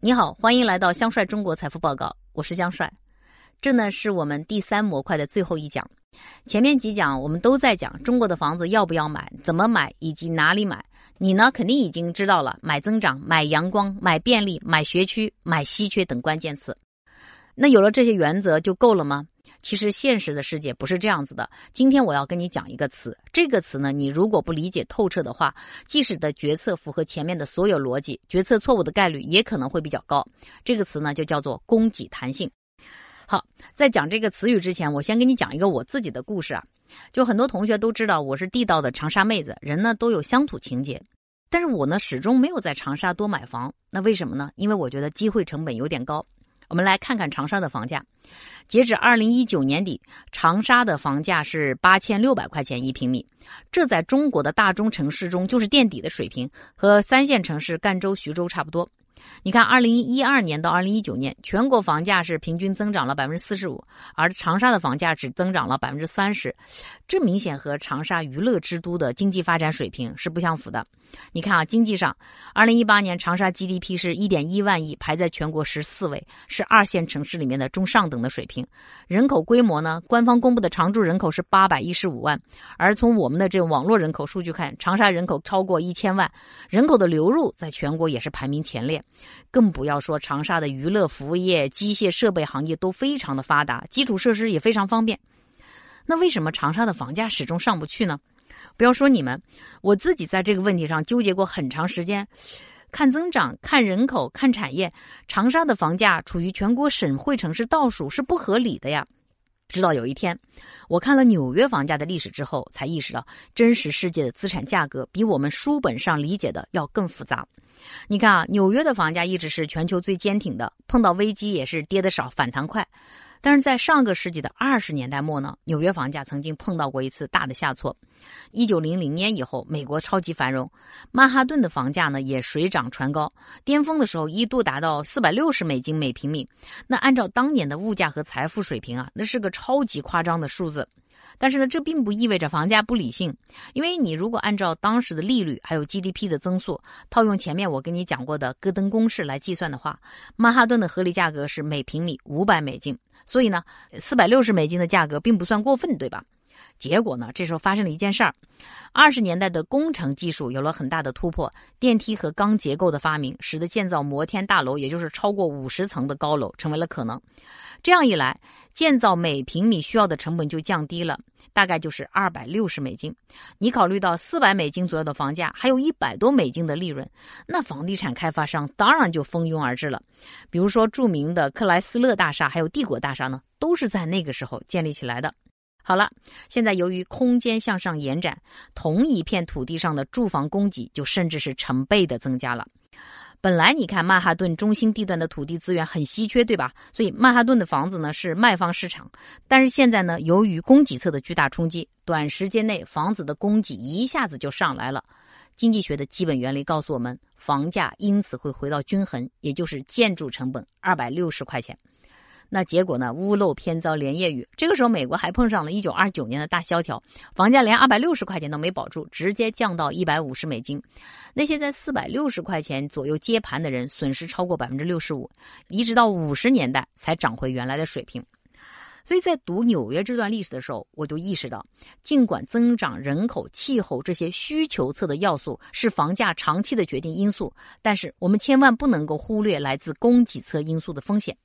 你好，欢迎来到香帅中国财富报告，我是香帅。这呢是我们第三模块的最后一讲，前面几讲我们都在讲中国的房子要不要买，怎么买以及哪里买。你呢肯定已经知道了买增长、买阳光、买便利、买学区、买稀缺等关键词。那有了这些原则就够了吗？其实现实的世界不是这样子的。今天我要跟你讲一个词，这个词呢，你如果不理解透彻的话，即使的决策符合前面的所有逻辑，决策错误的概率也可能会比较高。这个词呢，就叫做供给弹性。好，在讲这个词语之前，我先跟你讲一个我自己的故事啊。就很多同学都知道，我是地道的长沙妹子，人呢都有乡土情节，但是我呢始终没有在长沙多买房，那为什么呢？因为我觉得机会成本有点高。我们来看看长沙的房价，截止二零一九年底，长沙的房价是八千六百块钱一平米，这在中国的大中城市中就是垫底的水平，和三线城市赣州、徐州差不多。你看，二零一二年到二零一九年，全国房价是平均增长了百分之四十五，而长沙的房价只增长了百分之三十，这明显和长沙娱乐之都的经济发展水平是不相符的。你看啊，经济上，二零一八年长沙 GDP 是一点一万亿，排在全国十四位，是二线城市里面的中上等的水平。人口规模呢，官方公布的常住人口是八百一十五万，而从我们的这种网络人口数据看，长沙人口超过一千万，人口的流入在全国也是排名前列。更不要说长沙的娱乐服务业、机械设备行业都非常的发达，基础设施也非常方便。那为什么长沙的房价始终上不去呢？不要说你们，我自己在这个问题上纠结过很长时间。看增长、看人口、看产业，长沙的房价处于全国省会城市倒数是不合理的呀。直到有一天，我看了纽约房价的历史之后，才意识到真实世界的资产价格比我们书本上理解的要更复杂。你看啊，纽约的房价一直是全球最坚挺的，碰到危机也是跌得少，反弹快。但是在上个世纪的二十年代末呢，纽约房价曾经碰到过一次大的下挫。一九零零年以后，美国超级繁荣，曼哈顿的房价呢也水涨船高，巅峰的时候一度达到四百六十美金每平米。那按照当年的物价和财富水平啊，那是个超级夸张的数字。但是呢，这并不意味着房价不理性，因为你如果按照当时的利率还有 GDP 的增速，套用前面我跟你讲过的戈登公式来计算的话，曼哈顿的合理价格是每平米五百美金。所以呢，四百六十美金的价格并不算过分，对吧？结果呢？这时候发生了一件事儿，二十年代的工程技术有了很大的突破，电梯和钢结构的发明，使得建造摩天大楼，也就是超过五十层的高楼，成为了可能。这样一来，建造每平米需要的成本就降低了，大概就是二百六十美金。你考虑到四百美金左右的房价，还有一百多美金的利润，那房地产开发商当然就蜂拥而至了。比如说，著名的克莱斯勒大厦，还有帝国大厦呢，都是在那个时候建立起来的。好了，现在由于空间向上延展，同一片土地上的住房供给就甚至是成倍的增加了。本来你看曼哈顿中心地段的土地资源很稀缺，对吧？所以曼哈顿的房子呢是卖方市场。但是现在呢，由于供给侧的巨大冲击，短时间内房子的供给一下子就上来了。经济学的基本原理告诉我们，房价因此会回到均衡，也就是建筑成本二百六十块钱。那结果呢？屋漏偏遭连夜雨。这个时候，美国还碰上了一九二九年的大萧条，房价连二百六十块钱都没保住，直接降到一百五十美金。那些在四百六十块钱左右接盘的人，损失超过百分之六十五，一直到五十年代才涨回原来的水平。所以在读纽约这段历史的时候，我就意识到，尽管增长人口、气候这些需求侧的要素是房价长期的决定因素，但是我们千万不能够忽略来自供给侧因素的风险。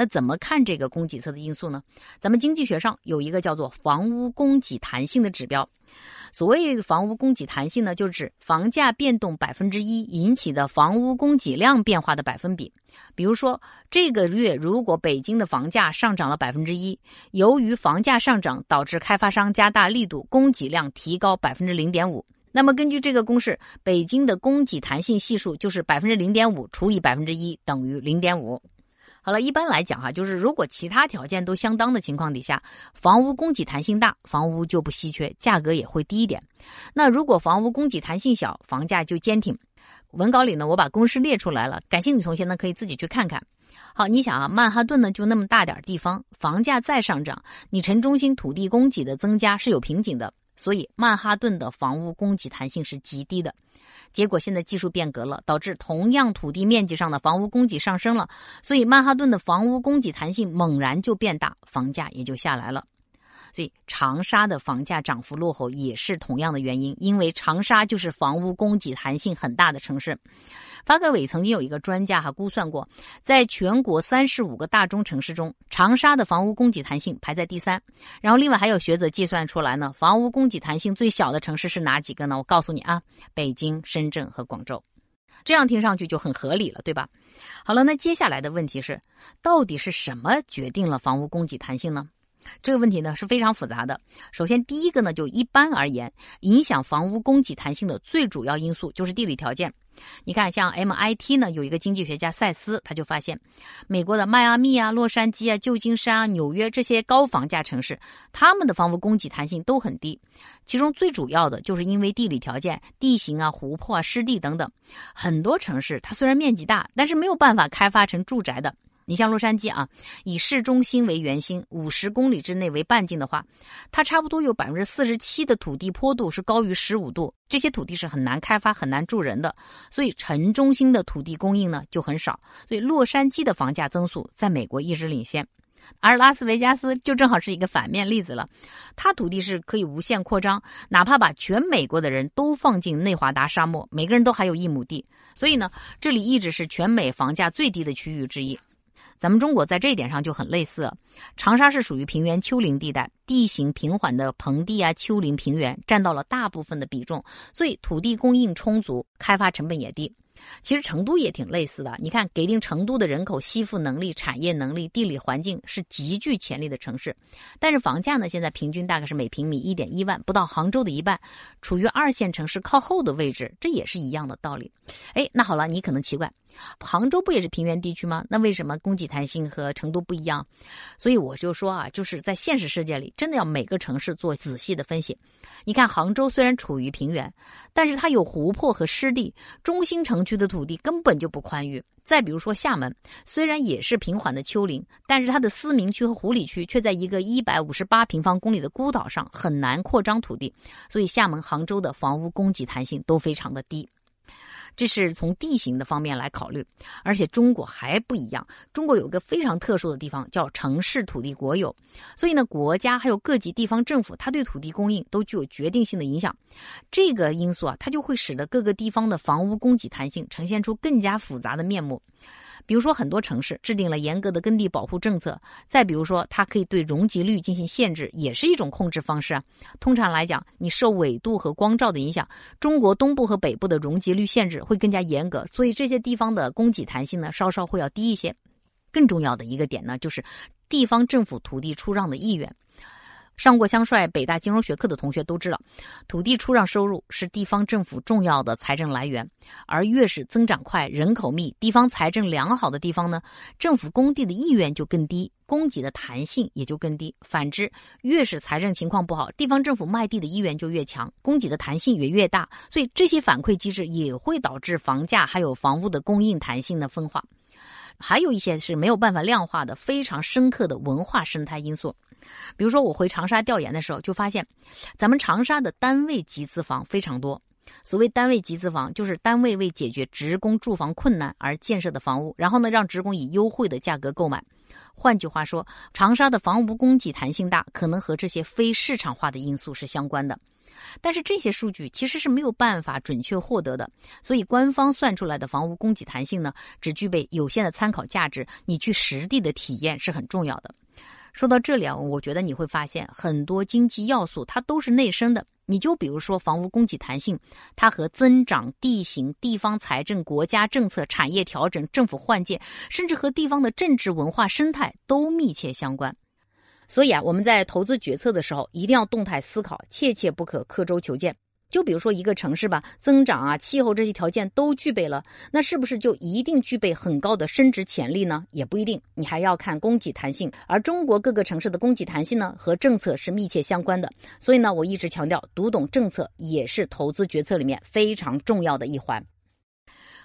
那怎么看这个供给侧的因素呢？咱们经济学上有一个叫做房屋供给弹性的指标。所谓房屋供给弹性呢，就是指房价变动百分之一引起的房屋供给量变化的百分比。比如说，这个月如果北京的房价上涨了百分之一，由于房价上涨导致开发商加大力度，供给量提高百分之零点五。那么根据这个公式，北京的供给弹性系数就是百分之零点五除以百分之一等于零点五。好了，一般来讲哈，就是如果其他条件都相当的情况底下，房屋供给弹性大，房屋就不稀缺，价格也会低一点。那如果房屋供给弹性小，房价就坚挺。文稿里呢，我把公式列出来了，感兴趣同学呢，可以自己去看看。好，你想啊，曼哈顿呢就那么大点地方，房价再上涨，你城中心土地供给的增加是有瓶颈的。所以曼哈顿的房屋供给弹性是极低的，结果现在技术变革了，导致同样土地面积上的房屋供给上升了，所以曼哈顿的房屋供给弹性猛然就变大，房价也就下来了。所以长沙的房价涨幅落后也是同样的原因，因为长沙就是房屋供给弹性很大的城市。发改委曾经有一个专家哈估算过，在全国三十五个大中城市中，长沙的房屋供给弹性排在第三。然后另外还有学者计算出来呢，房屋供给弹性最小的城市是哪几个呢？我告诉你啊，北京、深圳和广州。这样听上去就很合理了，对吧？好了，那接下来的问题是，到底是什么决定了房屋供给弹性呢？这个问题呢是非常复杂的。首先，第一个呢，就一般而言，影响房屋供给弹性的最主要因素就是地理条件。你看，像 MIT 呢有一个经济学家赛斯，他就发现，美国的迈阿密啊、洛杉矶啊、旧金山啊、纽约这些高房价城市，他们的房屋供给弹性都很低。其中最主要的就是因为地理条件、地形啊、湖泊啊、湿地等等，很多城市它虽然面积大，但是没有办法开发成住宅的。你像洛杉矶啊，以市中心为圆心，五十公里之内为半径的话，它差不多有百分之四十七的土地坡度是高于十五度，这些土地是很难开发、很难住人的。所以城中心的土地供应呢就很少，所以洛杉矶的房价增速在美国一直领先。而拉斯维加斯就正好是一个反面例子了，它土地是可以无限扩张，哪怕把全美国的人都放进内华达沙漠，每个人都还有一亩地。所以呢，这里一直是全美房价最低的区域之一。咱们中国在这一点上就很类似，长沙是属于平原丘陵地带，地形平缓的盆地啊、丘陵平原占到了大部分的比重，所以土地供应充足，开发成本也低。其实成都也挺类似的，你看，给定成都的人口吸附能力、产业能力、地理环境是极具潜力的城市，但是房价呢，现在平均大概是每平米一点一万，不到杭州的一半，处于二线城市靠后的位置，这也是一样的道理。哎，那好了，你可能奇怪。杭州不也是平原地区吗？那为什么供给弹性和成都不一样？所以我就说啊，就是在现实世界里，真的要每个城市做仔细的分析。你看杭州虽然处于平原，但是它有湖泊和湿地，中心城区的土地根本就不宽裕。再比如说厦门，虽然也是平缓的丘陵，但是它的思明区和湖里区却在一个一百五十八平方公里的孤岛上，很难扩张土地。所以厦门、杭州的房屋供给弹性都非常的低。这是从地形的方面来考虑，而且中国还不一样。中国有一个非常特殊的地方，叫城市土地国有。所以呢，国家还有各级地方政府，它对土地供应都具有决定性的影响。这个因素啊，它就会使得各个地方的房屋供给弹性呈现出更加复杂的面目。比如说，很多城市制定了严格的耕地保护政策。再比如说，它可以对容积率进行限制，也是一种控制方式啊。通常来讲，你受纬度和光照的影响，中国东部和北部的容积率限制会更加严格，所以这些地方的供给弹性呢，稍稍会要低一些。更重要的一个点呢，就是地方政府土地出让的意愿。上过香帅北大金融学课的同学都知道，土地出让收入是地方政府重要的财政来源。而越是增长快、人口密、地方财政良好的地方呢，政府供地的意愿就更低，供给的弹性也就更低。反之，越是财政情况不好，地方政府卖地的意愿就越强，供给的弹性也越大。所以，这些反馈机制也会导致房价还有房屋的供应弹性的分化。还有一些是没有办法量化的非常深刻的文化生态因素，比如说我回长沙调研的时候就发现，咱们长沙的单位集资房非常多。所谓单位集资房，就是单位为解决职工住房困难而建设的房屋，然后呢让职工以优惠的价格购买。换句话说，长沙的房屋供给弹性大，可能和这些非市场化的因素是相关的。但是这些数据其实是没有办法准确获得的，所以官方算出来的房屋供给弹性呢，只具备有限的参考价值。你去实地的体验是很重要的。说到这里啊，我觉得你会发现很多经济要素它都是内生的。你就比如说房屋供给弹性，它和增长、地形、地方财政、国家政策、产业调整、政府换届，甚至和地方的政治文化生态都密切相关。所以啊，我们在投资决策的时候，一定要动态思考，切切不可刻舟求剑。就比如说一个城市吧，增长啊、气候这些条件都具备了，那是不是就一定具备很高的升值潜力呢？也不一定，你还要看供给弹性。而中国各个城市的供给弹性呢，和政策是密切相关的。所以呢，我一直强调，读懂政策也是投资决策里面非常重要的一环。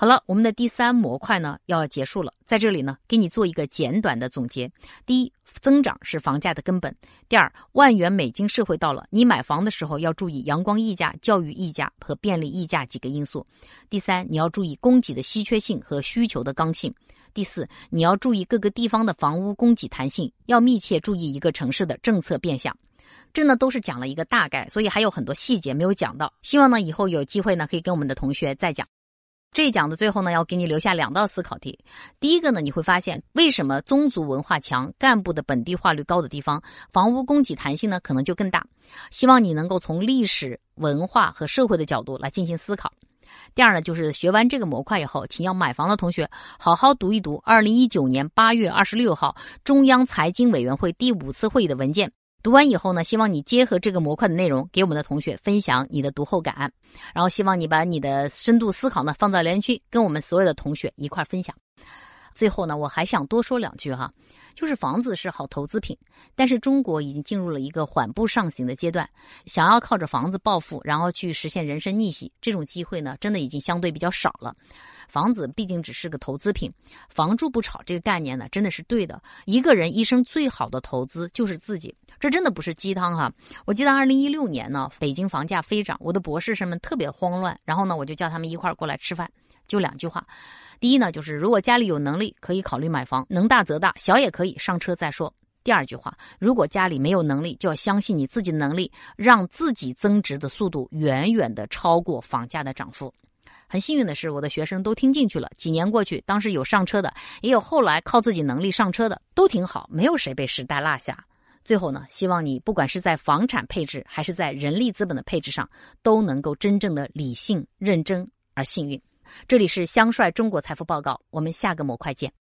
好了，我们的第三模块呢要结束了，在这里呢给你做一个简短的总结：第一，增长是房价的根本；第二，万元美金社会到了，你买房的时候要注意阳光溢价、教育溢价和便利溢价几个因素；第三，你要注意供给的稀缺性和需求的刚性；第四，你要注意各个地方的房屋供给弹性，要密切注意一个城市的政策变向。这呢都是讲了一个大概，所以还有很多细节没有讲到，希望呢以后有机会呢可以跟我们的同学再讲。这讲的最后呢，要给你留下两道思考题。第一个呢，你会发现为什么宗族文化强、干部的本地化率高的地方，房屋供给弹性呢可能就更大。希望你能够从历史文化和社会的角度来进行思考。第二呢，就是学完这个模块以后，请要买房的同学好好读一读二零一九年八月二十六号中央财经委员会第五次会议的文件。读完以后呢，希望你结合这个模块的内容，给我们的同学分享你的读后感，然后希望你把你的深度思考呢放在留言区，跟我们所有的同学一块分享。最后呢，我还想多说两句哈，就是房子是好投资品，但是中国已经进入了一个缓步上行的阶段，想要靠着房子暴富，然后去实现人生逆袭，这种机会呢，真的已经相对比较少了。房子毕竟只是个投资品，房住不炒这个概念呢，真的是对的。一个人一生最好的投资就是自己，这真的不是鸡汤哈。我记得二零一六年呢，北京房价飞涨，我的博士生们特别慌乱，然后呢，我就叫他们一块儿过来吃饭。就两句话，第一呢，就是如果家里有能力，可以考虑买房，能大则大，小也可以上车再说。第二句话，如果家里没有能力，就要相信你自己的能力，让自己增值的速度远远的超过房价的涨幅。很幸运的是，我的学生都听进去了。几年过去，当时有上车的，也有后来靠自己能力上车的，都挺好，没有谁被时代落下。最后呢，希望你不管是在房产配置，还是在人力资本的配置上，都能够真正的理性、认真而幸运。这里是香帅中国财富报告，我们下个模块见。